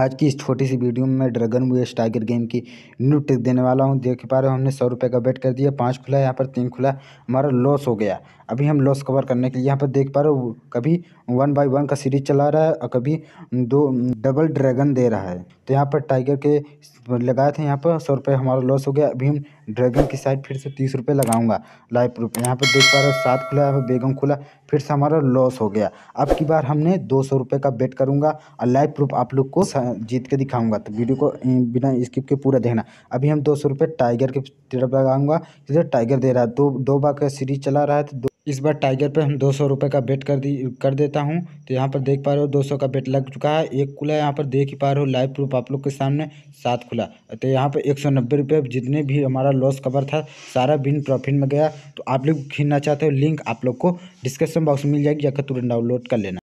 आज की इस छोटी सी वीडियो में मैं ड्रैगन वेस्ट टाइगर गेम की न्यू ट्रिक देने वाला हूं देख पा रहे हो हमने सौ रुपये का बेट कर दिया पाँच खुला यहाँ पर तीन खुला हमारा लॉस हो गया अभी हम लॉस कवर करने के लिए यहाँ पर देख पा रहे हो कभी वन बाई वन का सीरीज चला रहा है और कभी दो डबल ड्रैगन दे रहा है तो यहाँ पर टाइगर के लगाए थे यहाँ पर सौ रुपये हमारा लॉस हो गया अभी हम ड्रैगन की साइड फिर से तीस रुपये लगाऊंगा लाइव प्रूफ यहाँ पर देख पा रहे हो सात खुला यहाँ बेगम खुला फिर से हमारा लॉस हो गया अब की बार हमने दो सौ रुपये का बेट करूँगा और लाइव प्रूफ आप लोग को जीत के दिखाऊँगा तो वीडियो को बिना स्किप के पूरा देखना अभी हम दो सौ रुपये टाइगर की तरफ लगाऊँगा इधर टाइगर दे रहा है दो दो बार का सीरीज चला रहा है तो इस बार टाइगर पे हम दो सौ रुपये का बेट कर दी कर देता हूँ तो यहाँ पर देख पा रहे हो दो सौ का बेट लग चुका है एक खुला यहाँ पर देख ही पा रहे हो लाइव प्रूफ आप लोग के सामने सात खुला तो यहाँ पर एक सौ नब्बे रुपये जितने भी हमारा लॉस कवर था सारा बिन प्रॉफिट में गया तो आप लोग खींचना चाहते हो लिंक आप लोग को डिस्क्रिप्शन बॉक्स में मिल जाएगी या तुरंत डाउनलोड कर लेना